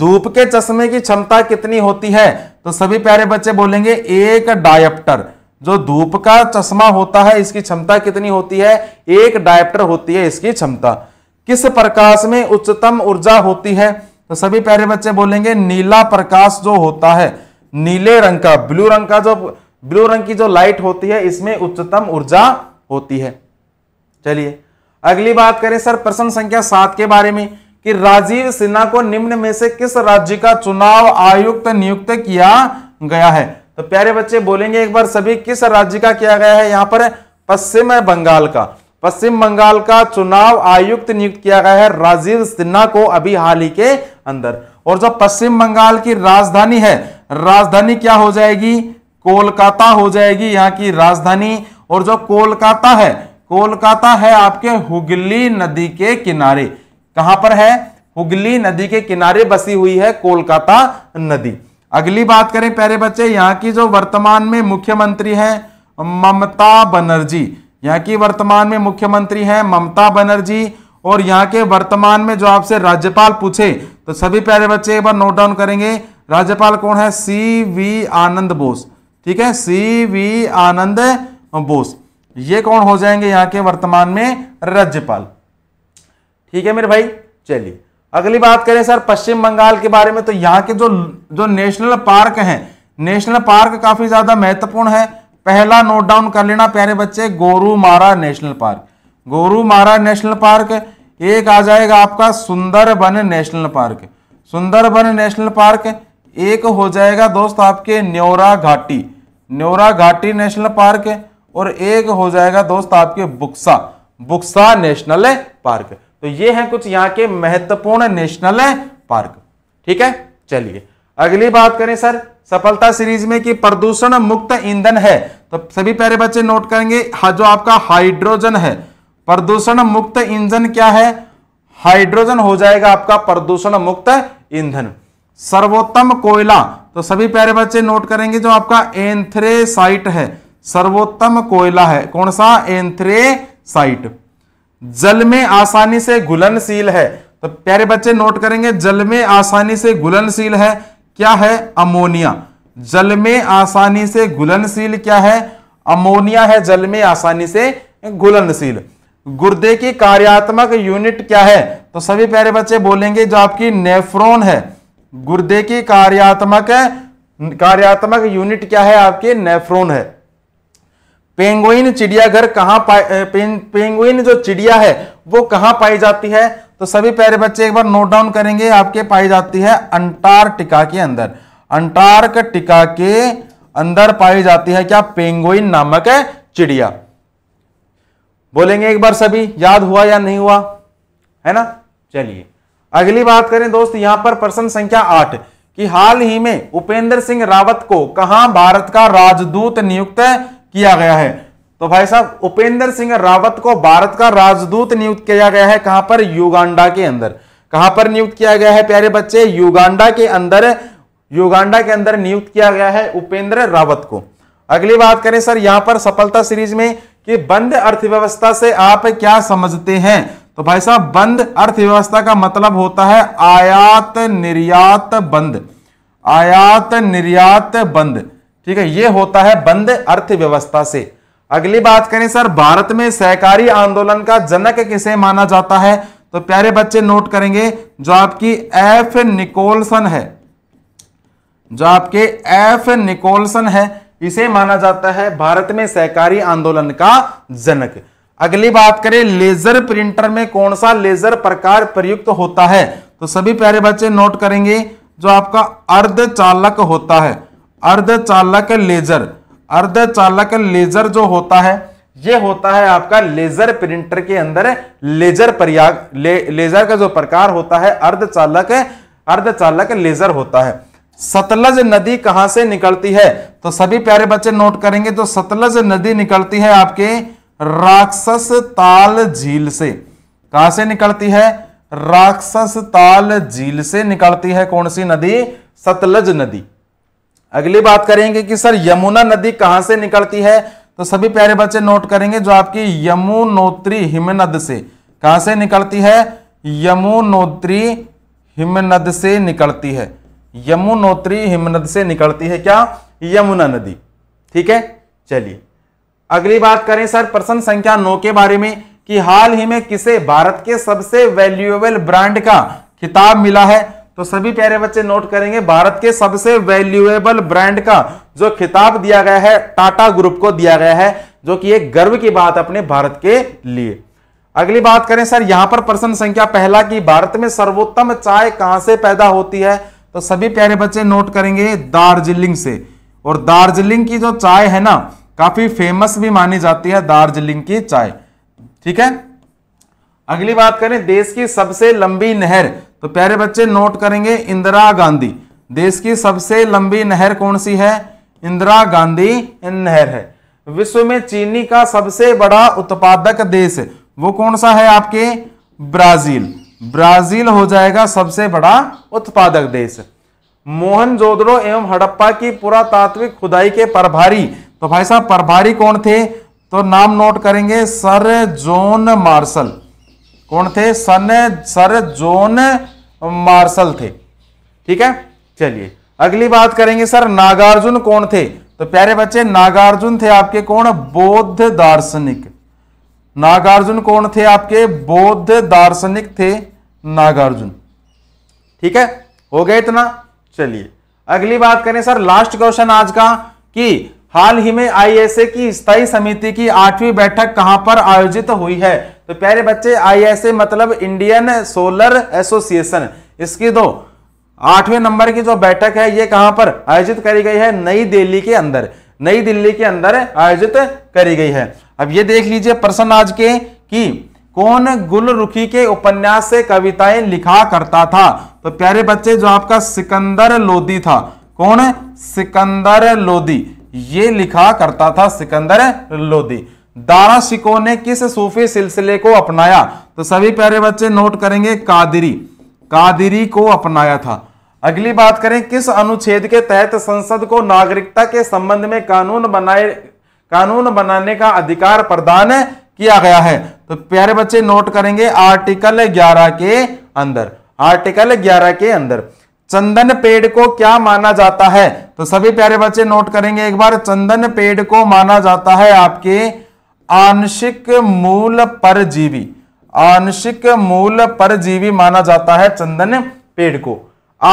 धूप के चश्मे की क्षमता कितनी होती है तो सभी प्यारे बच्चे बोलेंगे एक डायप्टर जो धूप का चश्मा होता है इसकी क्षमता कितनी होती है एक डायप्टर होती है इसकी क्षमता किस प्रकाश में उच्चतम ऊर्जा होती है तो सभी प्यारे बच्चे बोलेंगे नीला प्रकाश जो होता है नीले रंग का ब्लू रंग का जो ब्लू रंग की जो लाइट होती है इसमें उच्चतम ऊर्जा होती है चलिए अगली बात करें सर प्रश्न संख्या सात के बारे में कि राजीव सिन्हा को निम्न में से किस राज्य का चुनाव आयुक्त नियुक्त किया गया है तो प्यारे बच्चे बोलेंगे एक बार सभी किस राज्य का किया गया है यहां पर पश्चिम बंगाल का पश्चिम बंगाल का चुनाव आयुक्त नियुक्त किया गया है राजीव सिन्हा को अभी हाल ही के अंदर और जो पश्चिम बंगाल की राजधानी है राजधानी क्या हो जाएगी कोलकाता हो जाएगी यहाँ की राजधानी और जो कोलकाता है कोलकाता है आपके हुगली नदी के किनारे कहां पर है हुगली नदी के किनारे बसी हुई है कोलकाता नदी अगली बात करें प्यारे बच्चे यहाँ की जो वर्तमान में मुख्यमंत्री हैं ममता बनर्जी यहाँ की वर्तमान में मुख्यमंत्री हैं ममता बनर्जी और यहाँ के वर्तमान में जो आपसे राज्यपाल पूछे तो सभी प्यारे बच्चे एक बार नोट डाउन करेंगे राज्यपाल कौन है सी वी आनंद बोस ठीक है सी वी आनंद बोस ये कौन हो जाएंगे यहाँ के वर्तमान में राज्यपाल ठीक है मेरे भाई चलिए अगली बात करें सर पश्चिम बंगाल के बारे में तो यहां के जो जो नेशनल पार्क हैं नेशनल पार्क काफी ज्यादा महत्वपूर्ण है पहला नोट डाउन कर लेना प्यारे बच्चे Gorumara national park Gorumara national park एक आ जाएगा आपका Sundarban national park Sundarban national park एक हो जाएगा दोस्त आपके न्योरा घाटी न्योरा घाटी नेशनल पार्क और एक हो जाएगा दोस्त आपके बुक्सा बुक्सा नेशनल पार्क तो ये है कुछ यहाँ के महत्वपूर्ण नेशनल पार्क ठीक है चलिए अगली बात करें सर सफलता सीरीज में कि प्रदूषण मुक्त ईंधन है तो सभी प्यारे बच्चे नोट करेंगे हाँ, जो आपका हाइड्रोजन है प्रदूषण मुक्त ईंधन क्या है हाइड्रोजन हो जाएगा आपका प्रदूषण मुक्त ईंधन सर्वोत्तम कोयला तो सभी प्यारे बच्चे नोट करेंगे जो आपका एंथ्रेसाइट है सर्वोत्तम कोयला है कौन सा एंथ्रेसाइट जल में आसानी से घुलनशील है तो प्यारे बच्चे नोट करेंगे जल में आसानी से घुलनशील है क्या है अमोनिया जल में आसानी से घुलनशील क्या है अमोनिया है जल में आसानी से घुलनशील गुर्दे की कार्यात्मक यूनिट क्या है तो सभी प्यारे बच्चे बोलेंगे जो आपकी नेफ्रोन है गुर्दे की कार्यात्मक कार्यात्मक यूनिट क्या है आपके नेफ्रोन है पेंगुइन चिड़ियाघर कहां पाए पेंगुइन जो चिड़िया है वो कहां पाई जाती है तो सभी प्यारे बच्चे एक बार नोट डाउन करेंगे आपके पाई जाती है अंटार्कटिका के अंदर अंटार्कटिका के अंदर पाई जाती है क्या पेंगुइन नामक है चिड़िया बोलेंगे एक बार सभी याद हुआ या नहीं हुआ है ना चलिए अगली बात करें दोस्त यहां पर प्रश्न संख्या आठ कि हाल ही में उपेंद्र सिंह रावत को कहा भारत का राजदूत नियुक्त किया गया है तो भाई साहब उपेंद्र सिंह रावत को भारत का राजदूत नियुक्त किया गया है कहां पर युगांडा के अंदर कहां पर नियुक्त किया गया है प्यारे बच्चे युगांडा के अंदर युगांडा के अंदर नियुक्त किया गया है उपेंद्र रावत को अगली बात करें सर यहां पर सफलता सीरीज में कि बंद अर्थव्यवस्था से आप क्या समझते हैं तो भाई साहब बंद अर्थव्यवस्था का मतलब होता है आयात निर्यात बंद आयात निर्यात बंद ठीक है ये होता है बंद अर्थव्यवस्था से अगली बात करें सर भारत में सहकारी आंदोलन का जनक किसे माना जाता है तो प्यारे बच्चे नोट करेंगे जो आपकी एफ निकोलसन है जो आपके एफ निकोलसन है इसे माना जाता है भारत में सहकारी आंदोलन का जनक अगली बात करें लेजर प्रिंटर में कौन सा लेजर प्रकार प्रयुक्त होता है तो सभी प्यारे बच्चे नोट करेंगे जो आपका अर्धचालक होता है अर्धचालक लेजर अर्धचालक लेजर जो होता है ये होता है आपका लेजर प्रिंटर के अंदर लेजर प्रयाग ले, लेजर का जो प्रकार होता है अर्धचालक अर्धचालक लेजर होता है सतलज नदी कहां से निकलती है तो सभी प्यारे बच्चे नोट करेंगे तो सतलज नदी निकलती है आपके राक्षस ताल झील से कहां से निकलती है राक्षस ताल झील से निकलती है कौन सी नदी सतलज नदी अगली बात करेंगे कि सर यमुना नदी कहां से निकलती है तो सभी प्यारे बच्चे नोट करेंगे जो आपकी यमुनोत्री हिमनद से कहां से निकलती है यमुनोत्री हिमनद से निकलती है यमुनोत्री हिमनद से निकलती है क्या यमुना नदी ठीक है चलिए अगली बात करें सर प्रश्न संख्या नौ के बारे में कि हाल ही में किसे भारत के सबसे वैल्यूएबल ब्रांड का खिताब मिला है तो सभी प्यारे बच्चे नोट करेंगे भारत के सबसे वैल्यूएबल ब्रांड का जो खिताब दिया गया है टाटा ग्रुप को दिया गया है जो कि एक गर्व की बात अपने भारत के लिए अगली बात करें सर यहां पर प्रश्न संख्या पहला कि भारत में सर्वोत्तम चाय कहां से पैदा होती है तो सभी प्यारे बच्चे नोट करेंगे दार्जिलिंग से और दार्जिलिंग की जो चाय है ना काफी फेमस भी मानी जाती है दार्जिलिंग की चाय ठीक है अगली बात करें देश की सबसे लंबी नहर तो प्यारे बच्चे नोट करेंगे इंदिरा गांधी देश की सबसे लंबी नहर कौन सी है इंदिरा गांधी नहर है विश्व में चीनी का सबसे बड़ा उत्पादक देश वो कौन सा है आपके ब्राजील ब्राजील हो जाएगा सबसे बड़ा उत्पादक देश मोहन जोदड़ो एवं हड़प्पा की पुरातात्विक खुदाई के प्रभारी तो भाई साहब प्रभारी कौन थे तो नाम नोट करेंगे सर जॉन मार्शल कौन थे सन सर जोन मार्शल थे ठीक है चलिए अगली बात करेंगे सर नागार्जुन कौन थे तो प्यारे बच्चे नागार्जुन थे आपके कौन बौद्ध दार्शनिक नागार्जुन कौन थे आपके बौद्ध दार्शनिक थे नागार्जुन ठीक है हो गया इतना चलिए अगली बात करें सर लास्ट क्वेश्चन आज का कि हाल ही में आईएसए की स्थायी समिति की आठवीं बैठक कहां पर आयोजित हुई है तो प्यारे बच्चे आईएसए मतलब इंडियन सोलर एसोसिएशन इसकी दो आठवें नंबर की जो बैठक है ये कहां पर आयोजित करी गई है नई दिल्ली के अंदर नई दिल्ली के अंदर आयोजित करी गई है अब ये देख लीजिए प्रश्न आज के कि कौन गुल रुखी के उपन्यास से कविताएं लिखा करता था तो प्यारे बच्चे जो आपका सिकंदर लोदी था कौन सिकंदर लोदी ये लिखा करता था सिकंदर लोदी दारा शिको ने किस सूफी सिलसिले को अपनाया तो सभी प्यारे बच्चे नोट करेंगे कादिरी कादिरी को अपनाया था अगली बात करें किस अनुच्छेद के तहत संसद को नागरिकता के संबंध में कानून बनाए कानून बनाने का अधिकार प्रदान किया गया है तो प्यारे बच्चे नोट करेंगे आर्टिकल 11 के अंदर आर्टिकल 11 के अंदर चंदन पेड़ को क्या माना जाता है तो सभी प्यारे बच्चे नोट करेंगे एक बार चंदन पेड़ को माना जाता है आपके आंशिक मूल परजीवी आंशिक मूल परजीवी माना जाता है चंदन पेड़ को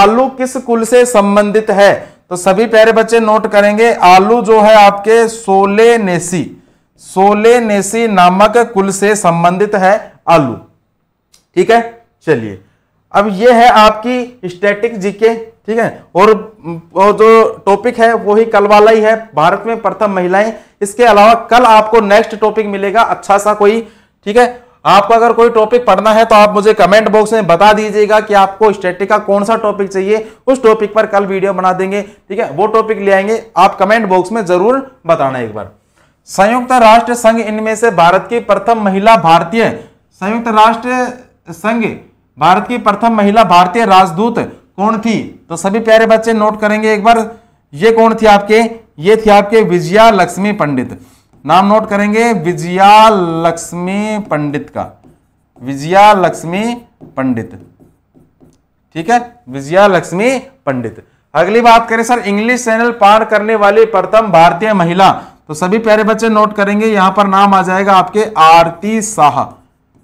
आलू किस कुल से संबंधित है तो सभी प्यारे बच्चे नोट करेंगे आलू जो है आपके सोले नेसी सोले नेसी नामक कुल से संबंधित है आलू ठीक है चलिए अब ये है आपकी स्टैटिक जीके ठीक है और वो जो टॉपिक है वो ही कल वाला ही है भारत में प्रथम महिलाएं इसके अलावा कल आपको नेक्स्ट टॉपिक मिलेगा अच्छा सा कोई ठीक है आपको अगर कोई टॉपिक पढ़ना है तो आप मुझे कमेंट बॉक्स में बता दीजिएगा कि आपको स्टैटिक का कौन सा टॉपिक चाहिए उस टॉपिक पर कल वीडियो बना देंगे ठीक है वो टॉपिक ले आएंगे आप कमेंट बॉक्स में जरूर बताना एक बार संयुक्त राष्ट्र संघ इनमें से भारत की प्रथम महिला भारतीय संयुक्त राष्ट्र संघ भारत की प्रथम महिला भारतीय राजदूत कौन थी तो सभी प्यारे बच्चे नोट करेंगे एक बार ये कौन थी आपके ये थी आपके विजया लक्ष्मी पंडित नाम नोट करेंगे विजया लक्ष्मी पंडित का विजया लक्ष्मी पंडित ठीक है विजया लक्ष्मी पंडित अगली बात करें सर इंग्लिश चैनल पार करने वाली प्रथम भारतीय महिला तो सभी प्यारे बच्चे नोट करेंगे यहां पर नाम आ जाएगा आपके आरती शाह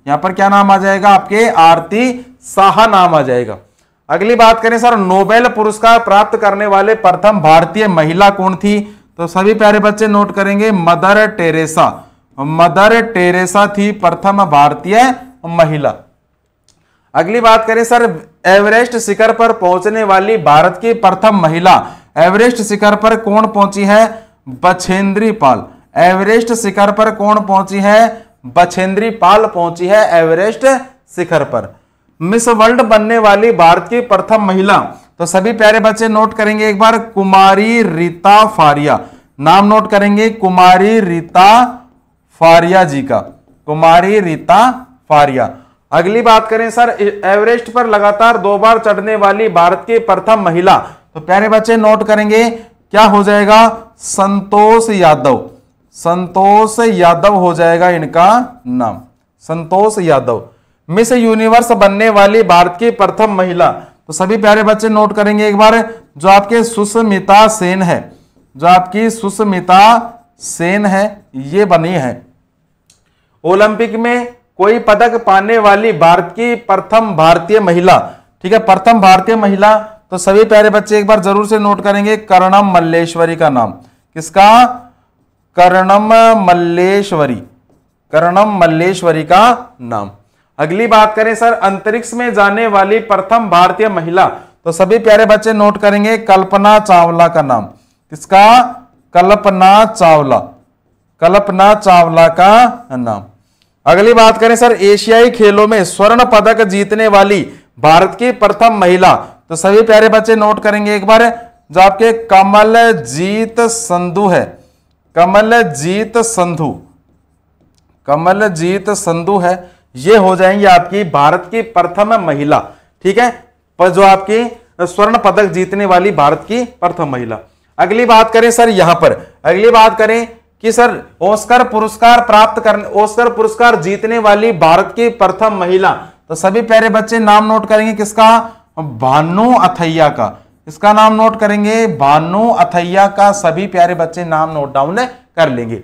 यहां पर क्या नाम आ जाएगा आपके आरती साहा नाम आ जाएगा अगली बात करें सर नोबेल पुरस्कार प्राप्त करने वाले प्रथम भारतीय महिला कौन थी तो सभी प्यारे बच्चे नोट करेंगे मदर टेरेसा मदर टेरेसा थी प्रथम भारतीय महिला अगली बात करें सर एवरेस्ट शिखर पर पहुंचने वाली भारत की प्रथम महिला एवरेस्ट शिखर पर कौन पहुंची है बछेंद्री पाल एवरेस्ट शिखर पर कौन पहुंची है बछेंद्री पाल पहुंची है एवरेस्ट शिखर पर मिस वर्ल्ड बनने वाली भारत की प्रथम महिला तो सभी प्यारे बच्चे नोट करेंगे एक बार कुमारी रीता फारिया नाम नोट करेंगे कुमारी रीता फारिया जी का कुमारी रीता फारिया अगली बात करें सर एवरेस्ट पर लगातार दो बार चढ़ने वाली भारत की प्रथम महिला तो प्यारे बच्चे नोट करेंगे क्या हो जाएगा संतोष यादव संतोष यादव हो जाएगा इनका नाम संतोष यादव मिस यूनिवर्स बनने वाली भारत की प्रथम महिला तो सभी प्यारे बच्चे नोट करेंगे एक बार जो आपके सुष्मिता सेन है जो आपकी सुष्मिता सेन है ये बनी है ओलंपिक में कोई पदक पाने वाली भारत की प्रथम भारतीय महिला ठीक है प्रथम भारतीय महिला तो सभी प्यारे बच्चे एक बार जरूर से नोट करेंगे कर्णम मल्लेश्वरी का नाम किसका कर्णम मल्लेश्वरी कर्णम मल्लेश्वरी का नाम अगली बात करें सर अंतरिक्ष में जाने वाली प्रथम भारतीय महिला तो सभी प्यारे बच्चे नोट करेंगे कल्पना चावला का नाम किसका कल्पना चावला कल्पना चावला का नाम अगली बात करें सर एशियाई खेलों में स्वर्ण पदक जीतने वाली भारत की प्रथम महिला तो सभी प्यारे बच्चे नोट करेंगे एक बार जो आपके कमलजीत संधु है कमलजीत संधु कमलजीत संधु है ये हो जाएंगे आपकी भारत की प्रथम महिला ठीक है पर जो आपकी स्वर्ण पदक जीतने वाली भारत की प्रथम महिला अगली बात करें सर यहां पर अगली बात करें कि सर ओस्कर पुरस्कार प्राप्त करने ओस्कर पुरस्कार जीतने वाली भारत की प्रथम महिला तो सभी प्यारे बच्चे नाम नोट करेंगे किसका भानु अथैया का इसका नाम नोट करेंगे भानु अथैया का सभी प्यारे बच्चे नाम नोट डाउन कर लेंगे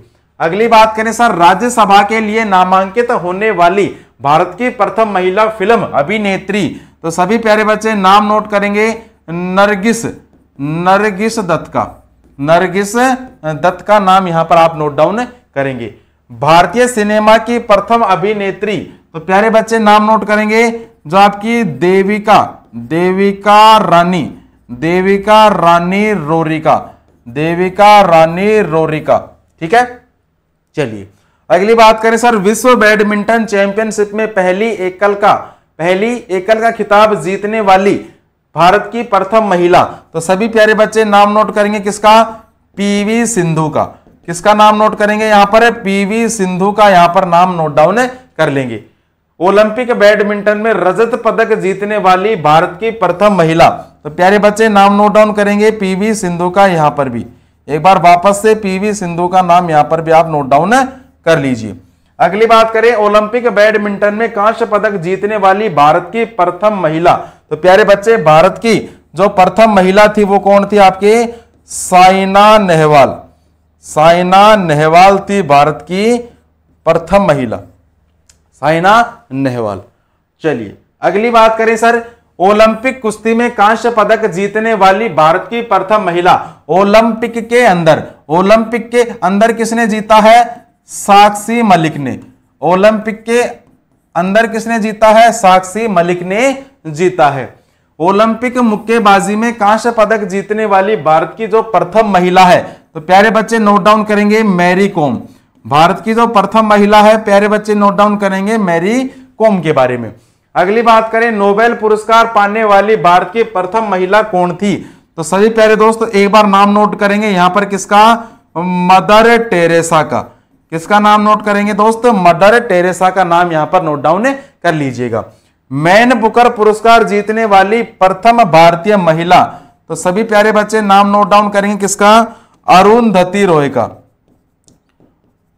अगली बात करें सर राज्यसभा के लिए नामांकित होने वाली भारत की प्रथम महिला फिल्म अभिनेत्री तो सभी प्यारे बच्चे नाम नोट करेंगे नरगिस नरगिस दत्त का नरगिस दत्त का नाम यहां पर आप नोट डाउन करेंगे भारतीय सिनेमा की प्रथम अभिनेत्री तो प्यारे बच्चे नाम नोट करेंगे जो आपकी देविका देविका रानी देविका रानी रोरिका देविका रानी रोरिका ठीक है चलिए अगली बात करें सर विश्व बैडमिंटन चैंपियनशिप में पहली एकल का पहली एकल का खिताब जीतने वाली भारत की प्रथम महिला तो सभी प्यारे बच्चे नाम नोट करेंगे किसका पीवी सिंधु का किसका नाम नोट करेंगे यहां पर है पीवी सिंधु का यहां पर नाम नोट डाउन कर लेंगे ओलंपिक बैडमिंटन में रजत पदक जीतने वाली भारत की प्रथम महिला तो प्यारे बच्चे नाम नोट डाउन करेंगे पीवी सिंधु का यहां पर भी एक बार वापस से पीवी सिंधु का नाम यहां पर भी आप नोट डाउन कर लीजिए अगली बात करें ओलंपिक बैडमिंटन में कांस्य पदक जीतने वाली भारत की प्रथम महिला तो प्यारे बच्चे भारत की जो प्रथम महिला थी वो कौन थी आपके साइना नेहवाल साइना नेहवाल थी भारत की प्रथम महिला साइना नेहवाल चलिए अगली बात करें सर ओलंपिक कुश्ती में कांस्य पदक जीतने वाली भारत की प्रथम महिला ओलंपिक के अंदर ओलंपिक के अंदर किसने जीता है साक्षी मलिक ने ओलंपिक के अंदर किसने जीता है साक्षी मलिक ने जीता है ओलंपिक मुक्केबाजी में कांस्य पदक जीतने वाली भारत की जो प्रथम महिला है तो प्यारे बच्चे नोट डाउन करेंगे मैरी कॉम भारत की जो प्रथम महिला है प्यारे बच्चे नोट डाउन करेंगे मैरी कॉम के बारे में अगली बात करें नोबेल पुरस्कार पाने वाली भारत की प्रथम महिला कौन थी तो सभी प्यारे दोस्त एक बार नाम नोट करेंगे यहां पर किसका मदर टेरेसा का किसका नाम नोट करेंगे दोस्त मदर टेरेसा का नाम यहां पर नोट डाउन कर लीजिएगा मैन बुकर पुरस्कार जीतने वाली प्रथम भारतीय महिला तो सभी प्यारे बच्चे नाम नोट डाउन करेंगे किसका अरुण धती रोय का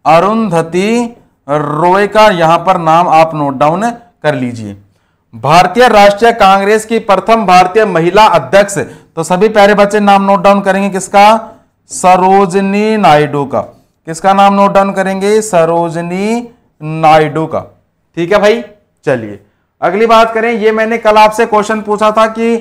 अरुंधति रोय का यहां पर नाम आप नोट डाउन कर लीजिए भारतीय राष्ट्रीय कांग्रेस की प्रथम भारतीय महिला अध्यक्ष तो सभी प्यारे बच्चे नाम नोट डाउन करेंगे किसका सरोजनी नायडू का किसका नाम नोट डाउन करेंगे सरोजनी नायडू का ठीक है भाई चलिए अगली बात करें ये मैंने कल आपसे क्वेश्चन पूछा था कि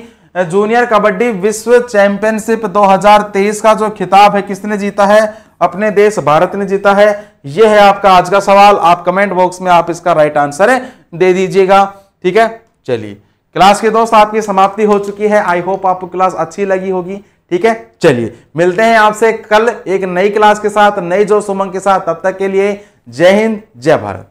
जूनियर कबड्डी विश्व चैंपियनशिप 2023 का जो खिताब है किसने जीता है अपने देश भारत ने जीता है यह है आपका आज का सवाल आप कमेंट बॉक्स में आप इसका राइट आंसर है दे दीजिएगा ठीक है चलिए क्लास के दोस्त आपकी समाप्ति हो चुकी है आई होप आपको क्लास अच्छी लगी होगी ठीक है चलिए मिलते हैं आपसे कल एक नई क्लास के साथ नई जोश उमंग के साथ तब तक के लिए जय हिंद जय भारत